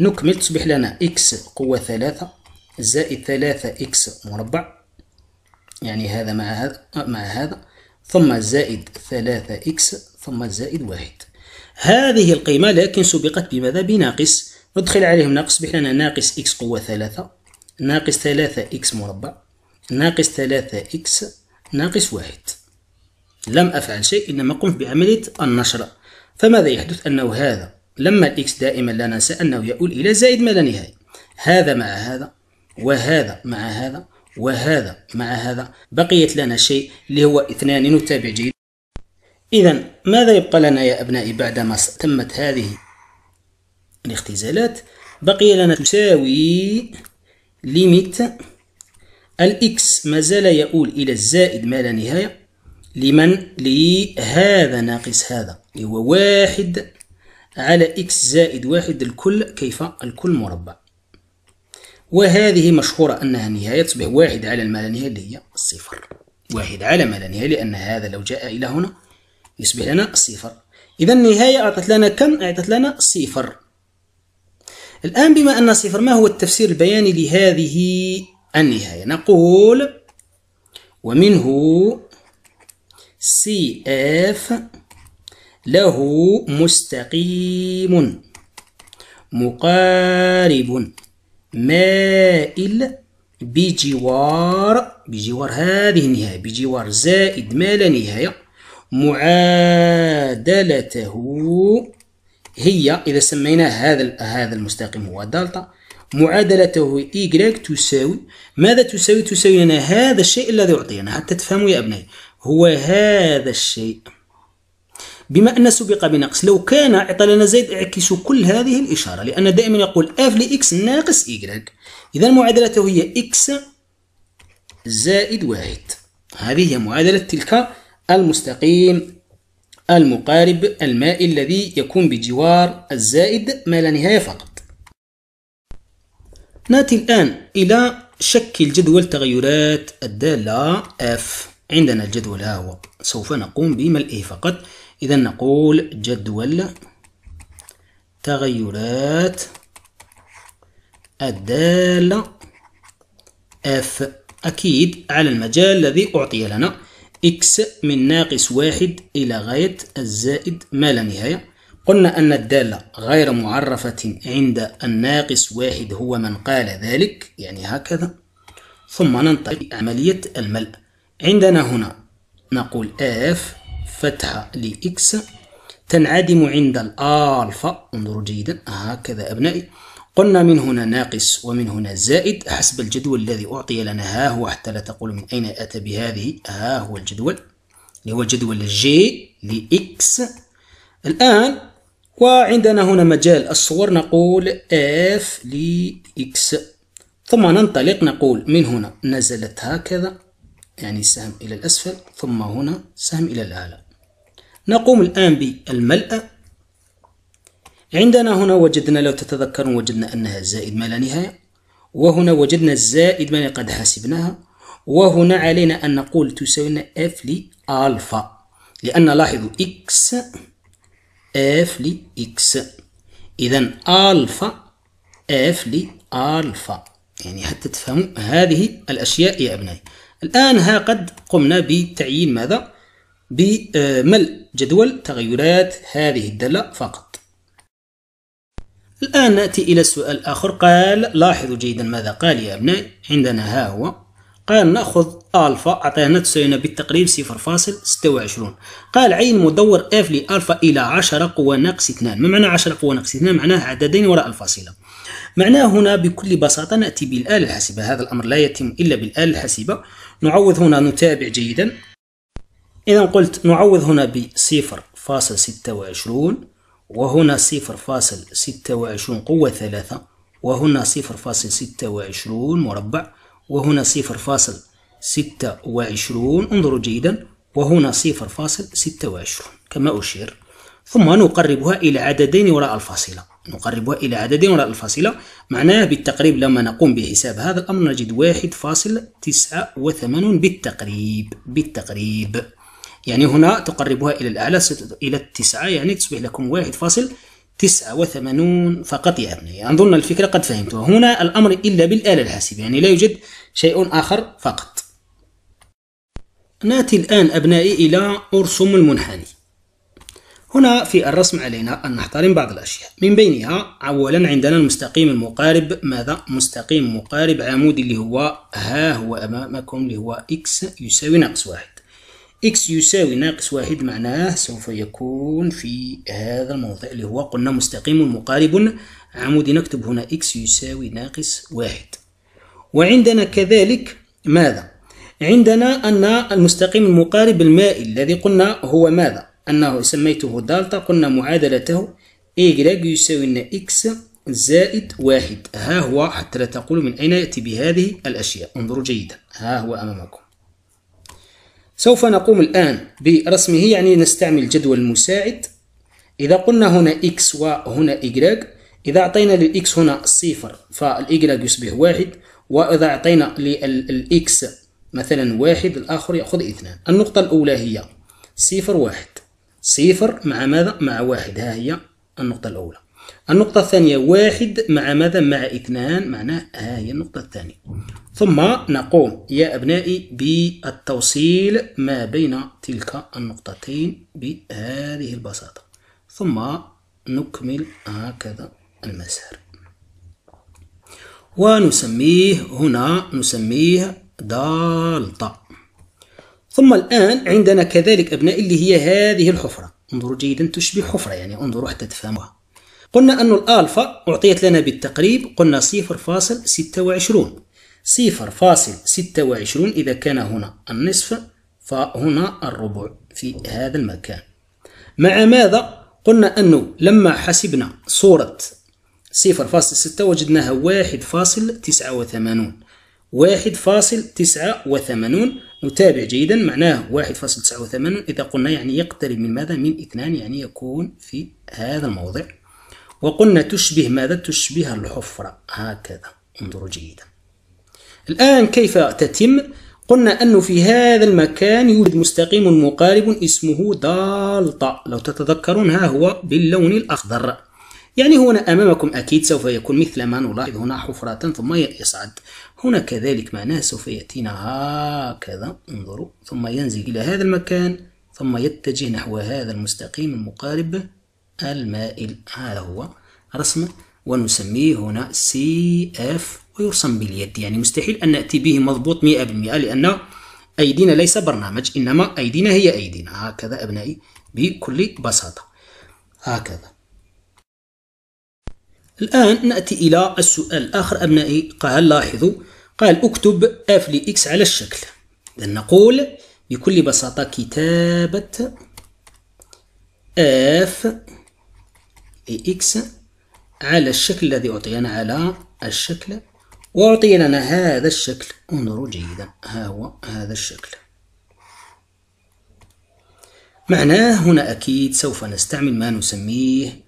نكمل تصبح لنا إكس قوة ثلاثة زائد ثلاثة إكس مربع يعني هذا مع هذا مع هذا ثم زائد ثلاثة إكس ثم زائد واحد هذه القيمة لكن سبقت بماذا بناقص ندخل عليهم ناقص تصبح لنا ناقص إكس قوة ثلاثة ناقص ثلاثة إكس مربع ناقص ثلاثة إكس ناقص واحد لم أفعل شيء إنما قمت بعملية النشر فماذا يحدث أنه هذا لما الإكس دائما لا ننسى أنه يؤول إلى زائد ما لا نهاية هذا مع هذا وهذا مع هذا وهذا مع هذا بقيت لنا شيء اللي هو اثنان نتابع جيد إذا ماذا يبقى لنا يا أبنائي بعدما تمت هذه الاختزالات بقي لنا تساوي ليميت الإكس ما زال يؤول إلى الزائد ما لا نهاية لمن لهذا ناقص هذا اللي هو واحد على إكس زائد واحد الكل كيف الكل مربع وهذه مشهورة أنها نهاية تصبح واحد على ما لا نهاية اللي هي الصفر واحد على ما لا نهاية لأن هذا لو جاء إلى هنا يصبح لنا صفر إذا النهاية أعطت لنا كم؟ أعطت لنا صفر الآن بما أن صفر ما هو التفسير البياني لهذه النهاية نقول ومنه سي اف له مستقيم مقارب مائل بجوار بجوار هذه النهاية بجوار زائد ما لا نهاية معادلته هي إذا سمينا هذا هذا المستقيم هو دلتا معادلته إيكغيك تساوي ماذا تساوي؟ تساوي لنا هذا الشيء الذي أعطينا حتى تفهموا يا أبنائي هو هذا الشيء بما أن سبق بنقص لو كان لنا زائد يعكس كل هذه الإشارة لأن دائما يقول اف لإكس ناقص إيكغيك إذا معادلته هي إكس زائد واحد هذه هي معادلة تلك المستقيم المقارب المائي الذي يكون بجوار الزائد ما لا نهاية فقط نأتي الآن إلى شكل جدول تغيرات الدالة F عندنا الجدول ها هو سوف نقوم بملئه فقط إذا نقول جدول تغيرات الدالة F أكيد على المجال الذي أعطي لنا X من ناقص واحد إلى غاية الزائد ما لا نهاية قلنا أن الدالة غير معرفة عند الناقص واحد هو من قال ذلك يعني هكذا ثم ننطلق عملية الملء عندنا هنا نقول F فتحة لإكس تنعدم عند الألفا انظروا جيدا هكذا أبنائي قلنا من هنا ناقص ومن هنا زائد حسب الجدول الذي أعطي لنا ها هو حتى لا تقول من أين أتى بهذه ها هو الجدول اللي هو جدول جي لإكس الآن وعندنا هنا مجال الصور نقول اف لإكس ثم ننطلق نقول من هنا نزلت هكذا يعني سهم إلى الأسفل ثم هنا سهم إلى الأعلى نقوم الآن بالملأ عندنا هنا وجدنا لو تتذكرون وجدنا أنها زائد ما لا نهاية وهنا وجدنا الزائد ما قد حسبناها وهنا علينا أن نقول تساوينا F اف لألفا لأن لاحظوا اكس اف لإكس إذا ألفا اف لألفا يعني حتى تفهموا هذه الأشياء يا أبنائي الآن ها قد قمنا بتعيين ماذا؟ بملء جدول تغيرات هذه الدالة فقط الآن نأتي إلى السؤال الآخر قال لاحظوا جيدا ماذا قال يا أبنائي عندنا ها هو قال نأخذ ألفا أعطينا تساوينا بالتقريب 0.26 قال عين مدور اف لألفا إلى 10 قوى ناقص 2 ما معنى 10 قوى ناقص 2 معناه عددين وراء الفاصلة معناه هنا بكل بساطة نأتي بالآلة الحاسبة هذا الأمر لا يتم إلا بالآلة الحاسبة نعوض هنا نتابع جيدا إذا قلت نعوض هنا بصفر فاصل ستة وعشرون وهنا صفر فاصل ستة وعشرون قوة ثلاثة وهنا صفر فاصل ستة وعشرون مربع وهنا صفر فاصل ستة وعشرون انظروا جيدا وهنا صفر فاصل ستة وعشرون كما أشير ثم نقربها إلى عددين وراء الفاصلة نقربها إلى عددين وراء الفاصلة معناه بالتقريب لما نقوم بحساب هذا الأمر نجد واحد فاصل تسعة وثمانون بالتقريب بالتقريب يعني هنا تقربها إلى الأعلى إلى التسعة يعني تصبح لكم واحد فاصل تسعة وثمانون فقط يا أبنائي يعني أظن الفكرة قد فهمتها هنا الأمر إلا بالآلة الحاسبة يعني لا يوجد شيء آخر فقط نأتي الآن أبنائي إلى أرسم المنحني هنا في الرسم علينا أن نحترم بعض الأشياء من بينها أولا عندنا المستقيم المقارب ماذا؟ مستقيم مقارب عمودي اللي هو ها هو أمامكم اللي هو x يساوي ناقص واحد x يساوي ناقص واحد معناه سوف يكون في هذا الموضع اللي هو قلنا مستقيم مقارب عمودي نكتب هنا x يساوي ناقص واحد وعندنا كذلك ماذا؟ عندنا أن المستقيم المقارب المائل الذي قلنا هو ماذا؟ أنه سميته دالتا قلنا معادلته y يساوي لنا x زائد واحد ها هو حتى لا تقول من أين يأتي بهذه الأشياء انظروا جيدا ها هو أمامكم سوف نقوم الآن برسمه يعني نستعمل جدول مساعد إذا قلنا هنا x وهنا y إذا أعطينا للإكس هنا صفر فالإيجلاج يصبح واحد وإذا أعطينا للإكس مثلا واحد الآخر يأخذ اثنان النقطة الأولى هي صفر واحد صفر مع ماذا؟ مع واحد ها هي النقطة الأولى النقطة الثانية واحد مع ماذا؟ مع اثنان معناه ها هي النقطة الثانية ثم نقوم يا أبنائي بالتوصيل ما بين تلك النقطتين بهذه البساطة ثم نكمل هكذا المسار ونسميه هنا نسميه دالتا ثم الآن عندنا كذلك أبنائي اللي هي هذه الحفرة انظروا جيدا تشبه حفرة يعني انظروا حتى تفهموها قلنا أن الألفا أعطيت لنا بالتقريب قلنا 0.26 صفر فاصل ستة وعشرون إذا كان هنا النصف فهنا الربع في هذا المكان مع ماذا؟ قلنا أنه لما حسبنا صورة صفر فاصل ستة وجدناها واحد فاصل تسعة وثمانون واحد فاصل تسعة وثمانون نتابع جيدا معناه واحد فاصل تسعة وثمانون إذا قلنا يعني يقترب من ماذا؟ من اثنان يعني يكون في هذا الموضع وقلنا تشبه ماذا؟ تشبه الحفرة هكذا انظروا جيدا الآن كيف تتم؟ قلنا أنه في هذا المكان يوجد مستقيم مقارب اسمه دالتا لو تتذكرون ها هو باللون الأخضر يعني هنا أمامكم أكيد سوف يكون مثل ما نلاحظ هنا حفرة ثم يصعد هنا كذلك معناه سوف يأتينا هكذا انظروا ثم ينزل إلى هذا المكان ثم يتجه نحو هذا المستقيم المقارب المائل هذا هو رسم ونسميه هنا CF ويرسم باليد يعني مستحيل أن نأتي به مضبوط 100% لأن أيدينا ليس برنامج إنما أيدينا هي أيدينا هكذا أبنائي بكل بساطة هكذا الآن نأتي إلى السؤال الآخر أبنائي قال لاحظوا قال اكتب اف لإكس على الشكل إذن نقول بكل بساطة كتابة اف لإكس على الشكل الذي أعطينا على الشكل وأعطي لنا هذا الشكل انظروا جيدا ها هو هذا الشكل معناه هنا أكيد سوف نستعمل ما نسميه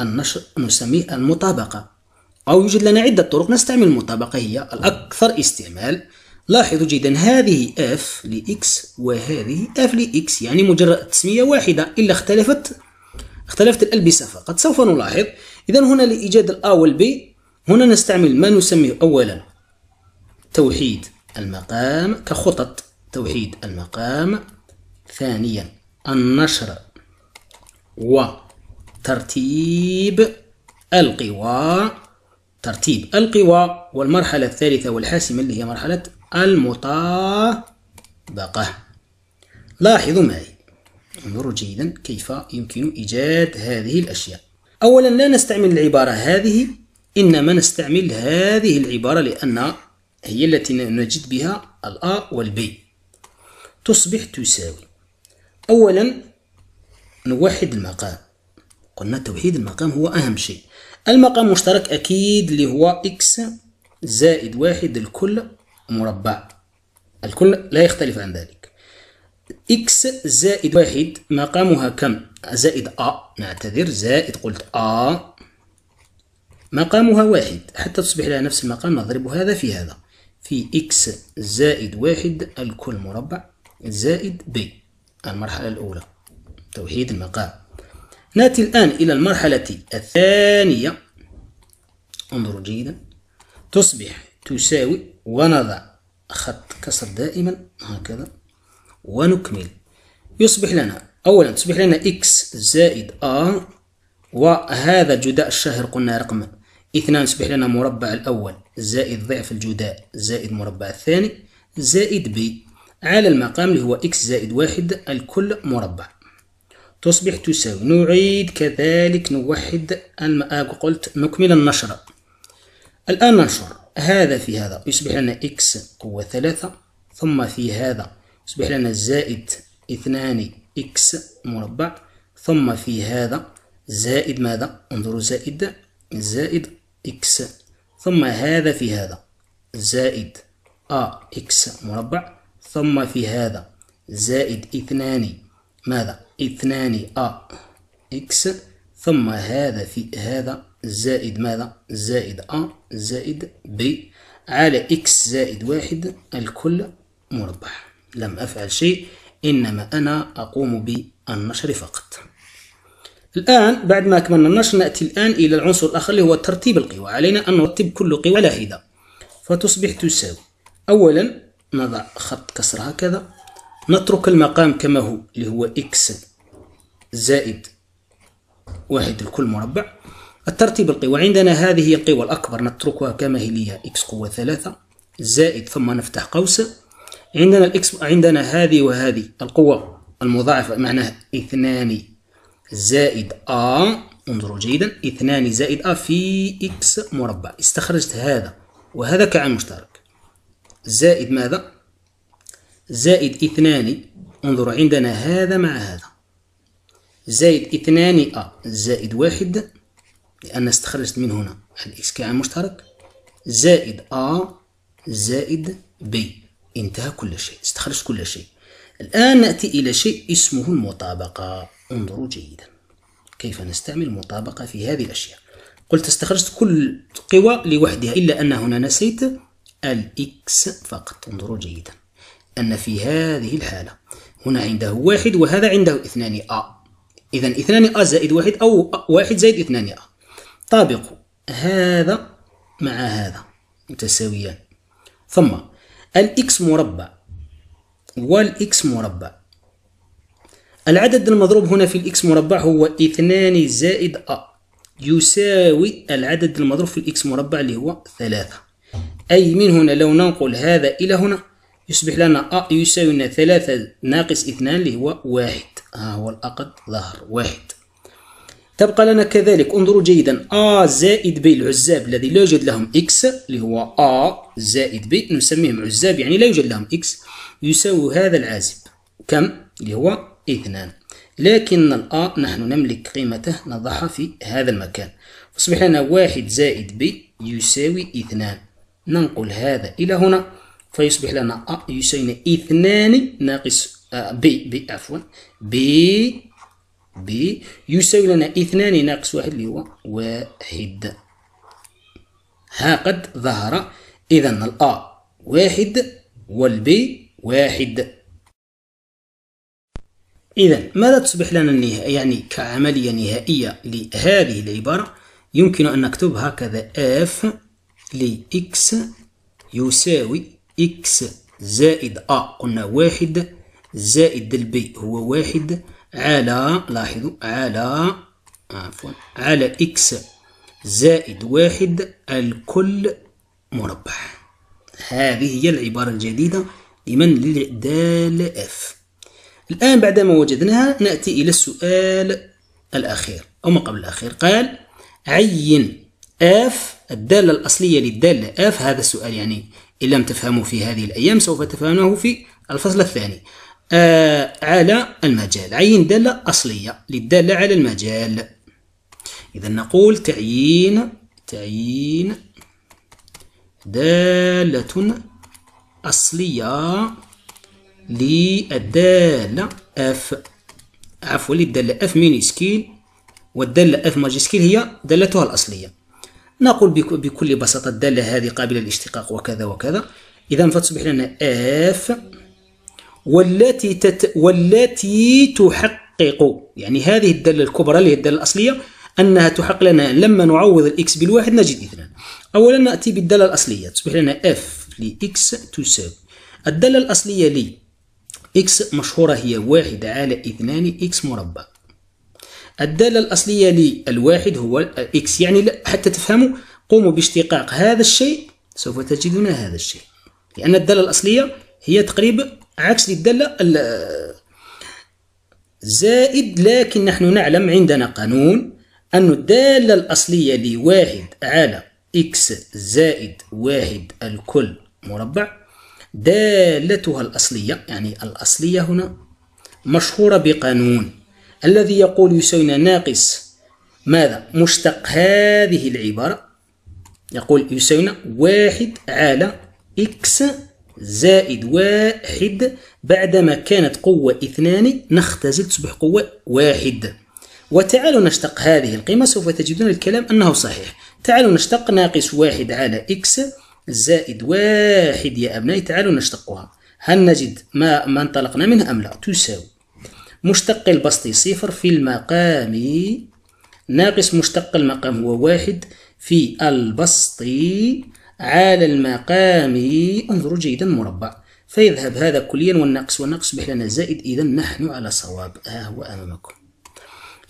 النشر نسميه المطابقة أو يوجد لنا عدة طرق نستعمل المطابقة هي الأكثر استعمال لاحظوا جيدا هذه f لx وهذه f لx يعني مجرد تسمية واحدة إلا اختلفت اختلفت الألبسة فقط سوف نلاحظ إذا هنا لإيجاد الأ والبي هنا نستعمل ما نسميه أولا توحيد المقام كخطط توحيد المقام ثانيا النشر وترتيب القوى ترتيب القوى والمرحلة الثالثة والحاسمة اللي هي مرحلة المطابقة لاحظوا معي انظروا جيدا كيف يمكن إيجاد هذه الأشياء أولا لا نستعمل العبارة هذه إنما نستعمل هذه العبارة لأن هي التي نجد بها الأ والبي تصبح تساوي أولا نوحد المقام قلنا توحيد المقام هو أهم شيء المقام مشترك أكيد اللي هو إكس زائد واحد الكل مربع الكل لا يختلف عن ذلك إكس زائد واحد مقامها كم زائد أ نعتذر زائد قلت أ مقامها واحد حتى تصبح لها نفس المقام نضرب هذا في هذا في إكس زائد واحد الكل مربع زائد ب المرحلة الأولى توحيد المقام نأتي الآن إلى المرحلة الثانية انظروا جيدا تصبح تساوي ونضع خط كسر دائما هكذا ونكمل يصبح لنا أولا تصبح لنا إكس زائد آر وهذا جداء الشهر قلنا رقم اثنان يصبح لنا مربع الأول زائد ضعف الجداء زائد مربع الثاني زائد ب على المقام اللي هو إكس زائد واحد الكل مربع تصبح تساوي نعيد كذلك نوحد آه، قلت نكمل النشر الآن ننشر هذا في هذا يصبح لنا إكس قوة ثلاثة ثم في هذا يصبح لنا زائد اثنان إكس مربع ثم في هذا زائد ماذا انظروا زائد زائد إكس ثم هذا في هذا زائد أ إكس مربع ثم في هذا زائد اثنان ماذا اثنان أ إكس ثم هذا في هذا زائد ماذا زائد أ زائد ب على إكس زائد واحد الكل مربع لم أفعل شيء إنما أنا أقوم بالنشر فقط الآن بعد ما أكملنا النشر نأتي الآن إلى العنصر الآخر اللي هو ترتيب القوى علينا أن نرتب كل قوى لاحدة فتصبح تساوي أولا نضع خط كسر هكذا نترك المقام كما هو اللي هو x زائد واحد الكل مربع الترتيب القوى عندنا هذه القوى الأكبر نتركها كما هي x قوة ثلاثة زائد ثم نفتح قوس عندنا الإكس عندنا هذه وهذه القوة المضاعفة معناها اثنان زائد أ انظروا جيدا اثنان زائد أ في إكس مربع استخرجت هذا وهذا كعامل مشترك زائد ماذا؟ زائد اثنان انظروا عندنا هذا مع هذا زائد اثنان أ زائد واحد لأن استخرجت من هنا الإكس كعامل مشترك زائد أ زائد ب انتهى كل شيء استخرجت كل شيء الآن نأتي إلى شيء اسمه المطابقة انظروا جيدا كيف نستعمل مطابقة في هذه الأشياء قلت استخرجت كل قوى لوحدها إلا أن هنا نسيت الإكس فقط انظروا جيدا أن في هذه الحالة هنا عنده واحد وهذا عنده اثنان أ إذا اثنان أ زائد واحد أو واحد زائد اثنان أ طابقوا هذا مع هذا متساويان ثم الإكس مربع والإكس مربع العدد المضروب هنا في الإكس مربع هو 2 زائد أ يساوي العدد المضروب في الإكس مربع اللي هو 3 أي من هنا لو ننقل هذا إلى هنا يصبح لنا أ يساوي لنا 3 ناقص 2 اللي هو 1 ها هو الأقد ظهر 1 تبقى لنا كذلك انظروا جيدا أ زائد ب العزاب الذي لا يوجد لهم إكس اللي هو أ زائد ب نسميهم عزاب يعني لا يوجد لهم إكس يساوي هذا العازب كم اللي هو اثنان لكن الآ نحن نملك قيمته نضعها في هذا المكان فاصبح لنا واحد زائد ب يساوي اثنان ننقل هذا إلى هنا فيصبح لنا أ يساوي اثنان ناقص آه، ب ب عفوا ب ب يساوي لنا اثنان ناقص واحد اللي هو واحد ها قد ظهر إذا الأ واحد والبي واحد إذا ماذا تصبح لنا النهاية يعني كعملية نهائية لهذه العبارة يمكن أن نكتب هكذا f لx يساوي x زائد a قلنا واحد زائد ب هو واحد على لاحظوا على عفوا على x زائد واحد الكل مربع هذه هي العبارة الجديدة لمن للدال f الآن بعدما وجدناها نأتي إلى السؤال الأخير أو ما قبل الأخير قال عين آف الدالة الأصلية للدالة آف هذا السؤال يعني إن لم تفهموا في هذه الأيام سوف تفهمونه في الفصل الثاني آه على المجال عين دالة أصلية للدالة على المجال إذا نقول تعيين تعيين دالة أصلية للدالة اف عفوا للدالة اف مينيسكيل والدالة اف ماجيسكيل هي دالتها الأصلية نقول بكل بساطة الدالة هذه قابلة للاشتقاق وكذا وكذا إذا فتصبح لنا اف والتي تت والتي تحقق يعني هذه الدالة الكبرى اللي هي الدالة الأصلية أنها تحقق لنا لما نعوض الإكس بالواحد نجد اثنان أولا نأتي بالدالة الأصلية تصبح لنا اف لإكس تساوي الدالة الأصلية لي إكس مشهورة هي واحد على اثنان إكس مربع الدالة الأصلية للواحد هو إكس يعني لا حتى تفهموا قوموا باشتقاق هذا الشيء سوف تجدون هذا الشيء لأن الدالة الأصلية هي تقريبا عكس للدالة زائد لكن نحن نعلم عندنا قانون أن الدالة الأصلية لواحد على إكس زائد واحد الكل مربع دالتها الأصلية يعني الأصلية هنا مشهورة بقانون الذي يقول يساوينا ناقص ماذا مشتق هذه العبارة يقول يساوينا واحد على إكس زائد واحد بعدما كانت قوة اثنان نختزل تصبح قوة واحد وتعالوا نشتق هذه القيمة سوف تجدون الكلام أنه صحيح تعالوا نشتق ناقص واحد على إكس زائد واحد يا أبنائي تعالوا نشتقها هل نجد ما, ما انطلقنا منه أم لا تساوي مشتق البسطي صفر في المقام ناقص مشتق المقام هو واحد في البسط على المقام انظروا جيدا مربع فيذهب هذا كليا والناقص والناقص يصبح لنا زائد إذا نحن على صواب ها هو أمامكم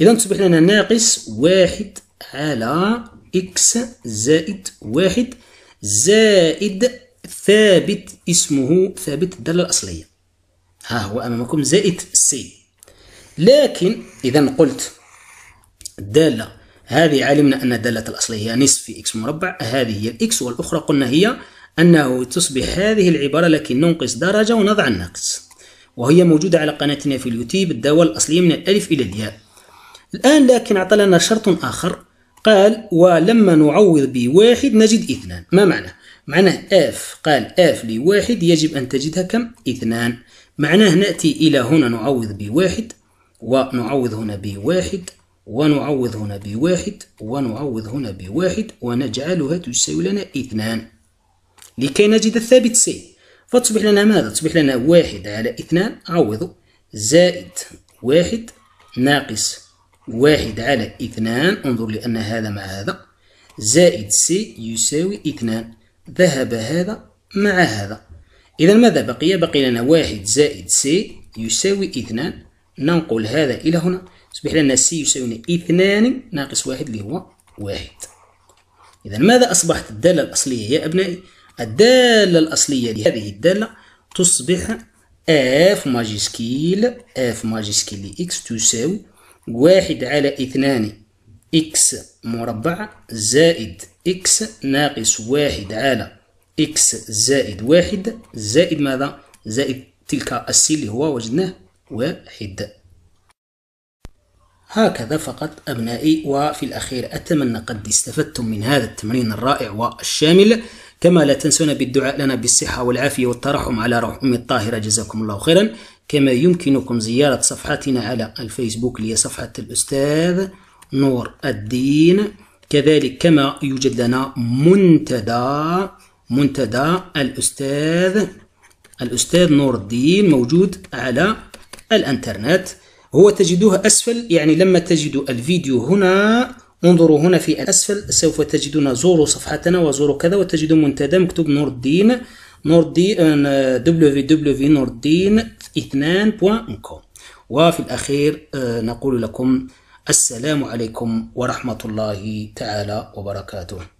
إذا تصبح لنا ناقص واحد على إكس زائد واحد زائد ثابت اسمه ثابت الدالة الأصلية ها هو أمامكم زائد سي لكن إذا قلت الدالة هذه علمنا أن الدالة الأصلية هي نصف في إكس مربع هذه هي الإكس والأخرى قلنا هي أنه تصبح هذه العبارة لكن ننقص درجة ونضع النقص وهي موجودة على قناتنا في اليوتيوب الدالة الأصلية من الألف إلى الياء الآن لكن أعطى لنا شرط آخر قال ولما نعوض بواحد نجد اثنان ما معناه؟ معناه اف قال اف لواحد يجب أن تجدها كم؟ اثنان معناه نأتي إلى هنا نعوض بواحد ونعوض هنا بواحد ونعوض هنا بواحد ونعوض هنا بواحد ونجعلها تساوي لنا اثنان لكي نجد الثابت سي فتصبح لنا ماذا؟ تصبح لنا واحد على اثنان عوض زائد واحد ناقص واحد على اثنان انظر لأن هذا مع هذا زائد سي يساوي اثنان ذهب هذا مع هذا إذا ماذا بقي؟ بقي لنا واحد زائد سي يساوي اثنان ننقل هذا إلى هنا يصبح لنا سي يساوي اثنان ناقص واحد اللي هو واحد إذا ماذا أصبحت الدالة الأصلية يا أبنائي؟ الدالة الأصلية لهذه الدالة تصبح اف ماجيسكيل اف ماجيسكيل لإكس تساوي واحد على اثنان إكس مربع زائد إكس ناقص واحد على إكس زائد واحد زائد ماذا؟ زائد تلك السي اللي هو وجدناه واحد هكذا فقط أبنائي وفي الأخير أتمنى قد استفدتم من هذا التمرين الرائع والشامل كما لا تنسونا بالدعاء لنا بالصحة والعافية والترحم على أمي الطاهرة جزاكم الله خيرا كما يمكنكم زيارة صفحتنا على الفيسبوك اللي هي صفحة الأستاذ نور الدين كذلك كما يوجد لنا منتدى منتدى الأستاذ الأستاذ نور الدين موجود على الأنترنت هو تجدوه أسفل يعني لما تجدوا الفيديو هنا انظروا هنا في الأسفل سوف تجدون زوروا صفحتنا وزوروا كذا وتجدوا منتدى مكتوب نور الدين نور الدين في آه، في نور الدين اثنان وفي الأخير آه، نقول لكم السلام عليكم ورحمة الله تعالى وبركاته